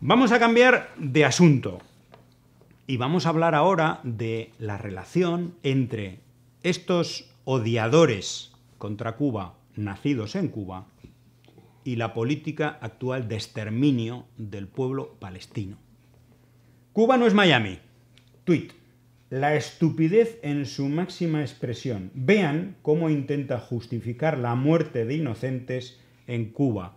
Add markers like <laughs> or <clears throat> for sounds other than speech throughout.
Vamos a cambiar de asunto y vamos a hablar ahora de la relación entre estos odiadores contra Cuba, nacidos en Cuba, y la política actual de exterminio del pueblo palestino. Cuba no es Miami. Tweet. La estupidez en su máxima expresión. Vean cómo intenta justificar la muerte de inocentes en Cuba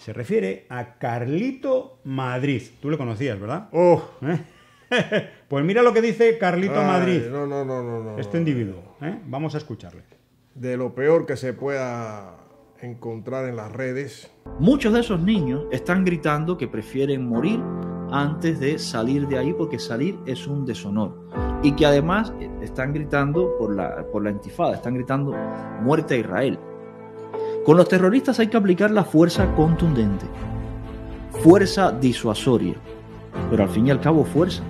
se refiere a Carlito Madrid. Tú lo conocías, ¿verdad? ¡Oh! <laughs> pues mira lo que dice Carlito Madrid. No, no, no, no, no. Este individuo. ¿eh? Vamos a escucharle. De lo peor que se pueda encontrar en las redes. Muchos de esos niños están gritando que prefieren morir antes de salir de ahí porque salir es un deshonor. Y que además están gritando por la, por la intifada, están gritando muerte a Israel. Con los terroristas hay que aplicar la fuerza contundente, fuerza disuasoria, pero al fin y al cabo fuerza.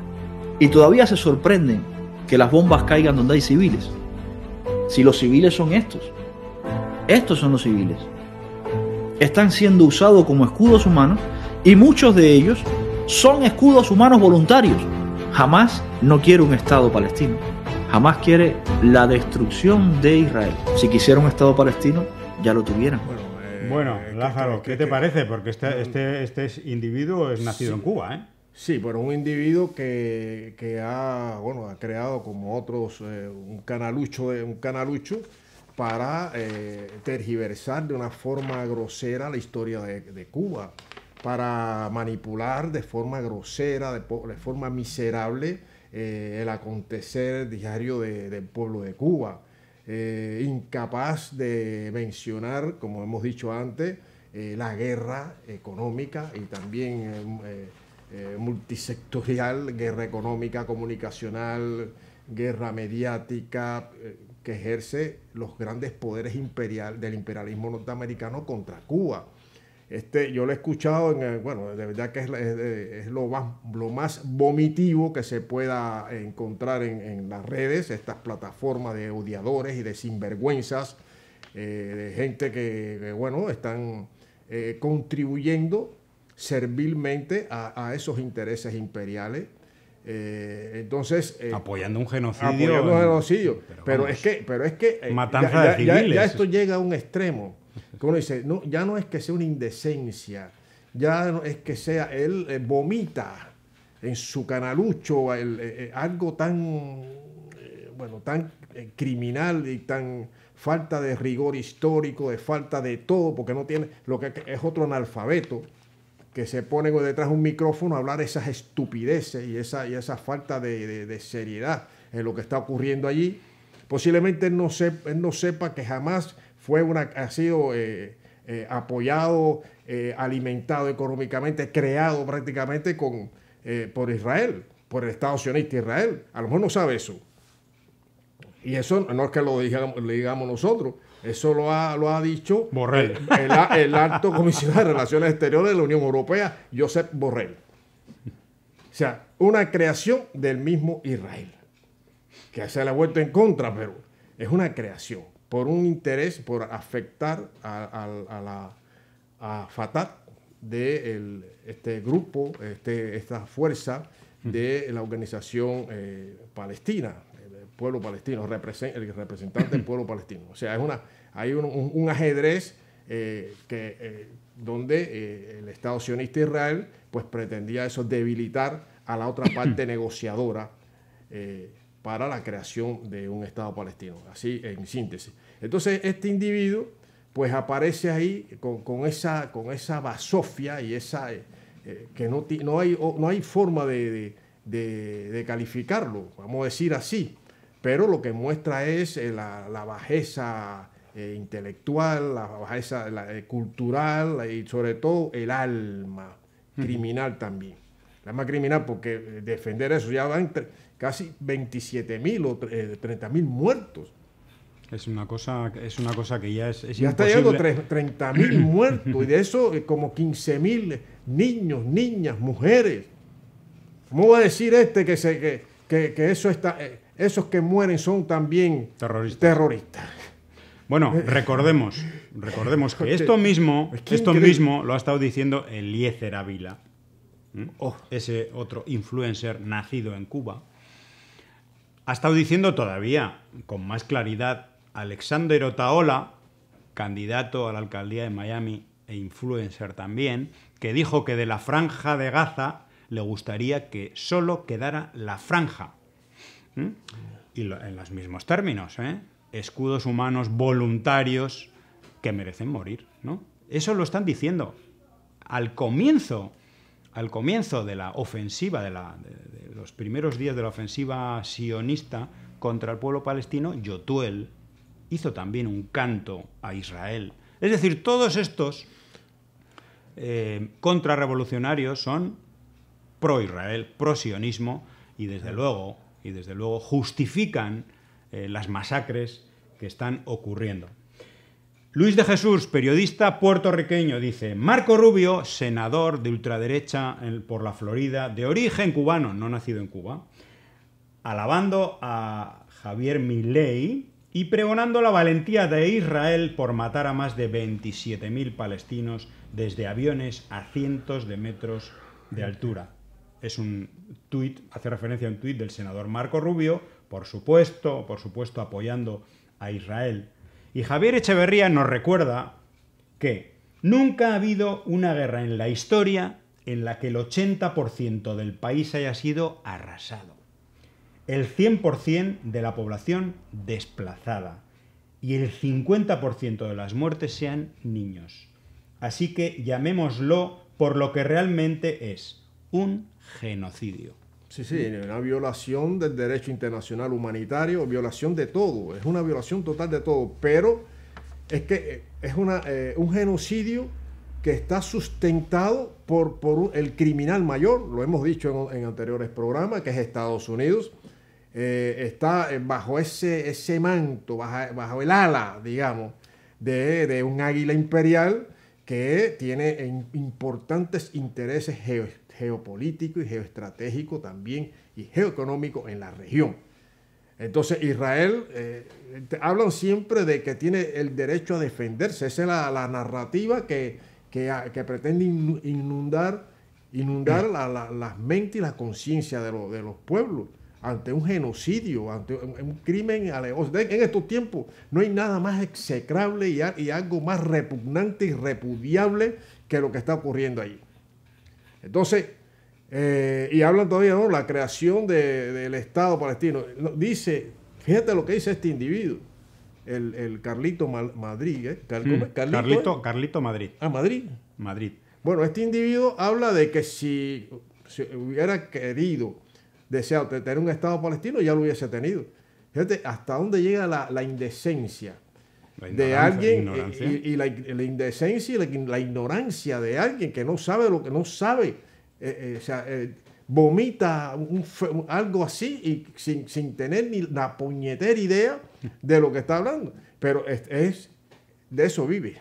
Y todavía se sorprenden que las bombas caigan donde hay civiles. Si los civiles son estos, estos son los civiles. Están siendo usados como escudos humanos y muchos de ellos son escudos humanos voluntarios. Jamás no quiere un Estado palestino. Jamás quiere la destrucción de Israel. Si quisiera un Estado palestino, ya lo tuvieran. Bueno, eh, eh, Lázaro, ¿qué te parece? Porque este, mm. este, este individuo es nacido en Cuba, ¿eh? Sí, pero un individuo que, ha, bueno, ha creado como otros eh, un canalucho, un para tergiversar de una forma grosera la historia de, Cuba, para manipular de forma grosera, de, forma miserable el acontecer diario del pueblo de Cuba. Eh, incapaz de mencionar, como hemos dicho antes, eh, la guerra económica y también eh, multisectorial, guerra económica, comunicacional, guerra mediática que ejerce los grandes poderes del imperialismo norteamericano contra Cuba este, yo lo he escuchado, en, bueno, de verdad que es, lo, más, lo más vomitivo que se pueda encontrar en, las redes, estas plataformas de odiadores y de sinvergüenzas, eh, de gente que, bueno, están eh, contribuyendo servilmente a, esos intereses imperiales. Eh, entonces apoyando un genocidio, apoyando un genocidio. pero, es que pero es que matanza ya esto llega a un extremo Cómo dice, no, ya no es que sea una indecencia, ya no es que sea, él eh, vomita en su canalucho eh, eh, algo tan, bueno, tan criminal y tan falta de rigor histórico, de falta de todo, porque no tiene, lo que es otro analfabeto que se pone detrás de un micrófono a hablar esas estupideces y esa, y esa falta de, seriedad en lo que está ocurriendo allí. Posiblemente no, él no sepa que jamás fue una, ha sido eh, eh, apoyado, eh, alimentado económicamente, creado prácticamente con, por Israel, por el Estado sionista Israel. A lo mejor no sabe eso. Y eso no es que lo digamos, lo digamos nosotros, eso lo ha, dicho Borrell. el, alto comisionado de Relaciones Exteriores de la Unión Europea, Josep Borrell. O sea, una creación del mismo Israel, que se le ha vuelto en contra, pero es una creación por un interés, por afectar a, la a Fatah de este grupo, este, esta fuerza de la organización eh, palestina, el pueblo palestino, el representante del pueblo palestino. O sea, es una, hay un, ajedrez eh, que, eh, donde el Estado sionista Israel pues, pretendía eso, debilitar a la otra <clears throat> parte negociadora para la creación de un Estado palestino, así en síntesis. Entonces, este individuo, pues aparece ahí con, esa, con esa basofia y esa, eh, eh, que no, no, hay, forma de, calificarlo, vamos a decir así, pero lo que muestra es eh, la, bajeza intelectual, la bajeza cultural y sobre todo el alma criminal también la más criminal, porque eh, defender eso ya entre casi 27.000 o 30.000 eh, muertos. Es una cosa, es una cosa que ya es, ya está llegando 30.000 <clears throat> muertos y de eso eh, como 15.000 niños, niñas, mujeres. ¿Cómo va a decir este que, que, que, eso está, esos que mueren son también terroristas? Bueno, <laughs> recordemos, recordemos que esto mismo, esto mismo lo ha estado diciendo Eliezer Ávila ¿Mm? Oh. ese otro influencer nacido en Cuba, ha estado diciendo todavía con más claridad, Alexander Otaola, candidato a la alcaldía de Miami e influencer también, que dijo que de la franja de Gaza le gustaría que solo quedara la franja. ¿Mm? Y en los mismos términos, ¿eh? escudos humanos voluntarios que merecen morir. ¿no? Eso lo están diciendo al comienzo al comienzo de la ofensiva, de, los primeros días de la ofensiva sionista contra el pueblo palestino, Yotuel hizo también un canto a Israel. Es decir, todos estos eh, contrarrevolucionarios son pro-Israel, pro-sionismo, y desde luego, y desde luego justifican eh, las masacres que están ocurriendo. Luis de Jesús, periodista puertorriqueño, dice, Marco Rubio, senador de ultraderecha por la Florida, de origen cubano, no nacido en Cuba, alabando a Javier Milei y pregonando la valentía de Israel por matar a más de 27.000 palestinos desde aviones a cientos de metros de altura. Es un tuit, hace referencia a un tuit del senador Marco Rubio, por supuesto, por supuesto apoyando a Israel y Javier Echeverría nos recuerda que nunca ha habido una guerra en la historia en la que el 80% del país haya sido arrasado, el 100% de la población desplazada y el 50% de las muertes sean niños. Así que llamémoslo por lo que realmente es, un genocidio. Sí, sí, una violación del derecho internacional humanitario, violación de todo, es una violación total de todo, pero es que eh, es una, eh, un genocidio que está sustentado por, por el criminal mayor, lo hemos dicho en, anteriores programas, que es Estados Unidos, eh, está bajo ese, ese manto, bajo, el ala, digamos, de, un águila imperial que tiene importantes intereses geopolítico y geoestratégico también y geoeconómico en la región. Entonces Israel, eh, hablan siempre de que tiene el derecho a defenderse, esa es la, narrativa que, ah, pretende inundar, inundar la, mente mentes y la conciencia de, los de los pueblos ante un genocidio, ante un, crimen aleoso. En estos tiempos no hay nada más execrable y, y, algo más repugnante y repudiable que lo que está ocurriendo allí. Entonces, eh, y hablan todavía, ¿no? La creación del Estado palestino. Dice, fíjate lo que dice este individuo, el, Carlito Madrid, ¿eh? Mm. Carlito, ¿eh? Carlito, Madrid. Ah, Madrid. Madrid. Bueno, este individuo habla de que si, hubiera querido, deseado tener un Estado palestino, ya lo hubiese tenido. Fíjate hasta dónde llega la indecencia de alguien eh, y, la, indecencia y la, ignorancia de alguien que no sabe lo que no sabe. Eh, eh, o sea, vomita algo así y sin, tener ni la puñetera idea de lo que está hablando. Pero es, de eso vive,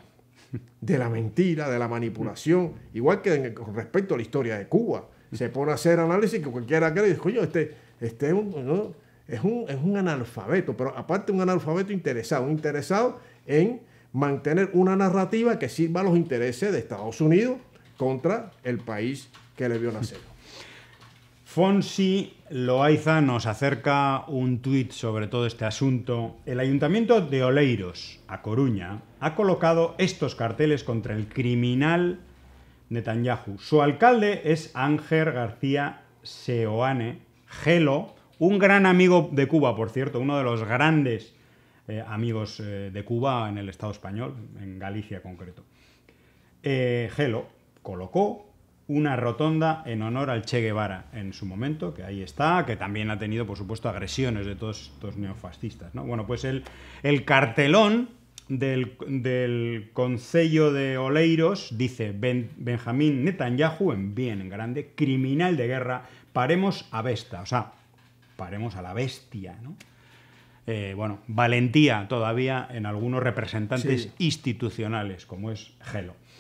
de la mentira, de la manipulación, igual que con respecto a la historia de Cuba. Se pone a hacer análisis que cualquiera cree, coño, este, este es un... Es un, analfabeto, pero aparte un analfabeto interesado, interesado en mantener una narrativa que sirva a los intereses de Estados Unidos contra el país que le vio nacer. Fonsi Loaiza nos acerca un tuit sobre todo este asunto. El ayuntamiento de Oleiros, a Coruña, ha colocado estos carteles contra el criminal Netanyahu. Su alcalde es Ángel García Seoane Gelo, un gran amigo de Cuba, por cierto, uno de los grandes eh, amigos eh, de Cuba en el Estado español, en Galicia concreto. Eh, Gelo colocó una rotonda en honor al Che Guevara en su momento, que ahí está, que también ha tenido, por supuesto, agresiones de todos estos neofascistas. ¿no? Bueno, pues el, cartelón del, del de Oleiros dice Benjamín Netanyahu en bien, en grande, criminal de guerra, paremos a Vesta. O sea, paremos a la bestia, ¿no? Eh, bueno, valentía todavía en algunos representantes institucionales, como es Gelo.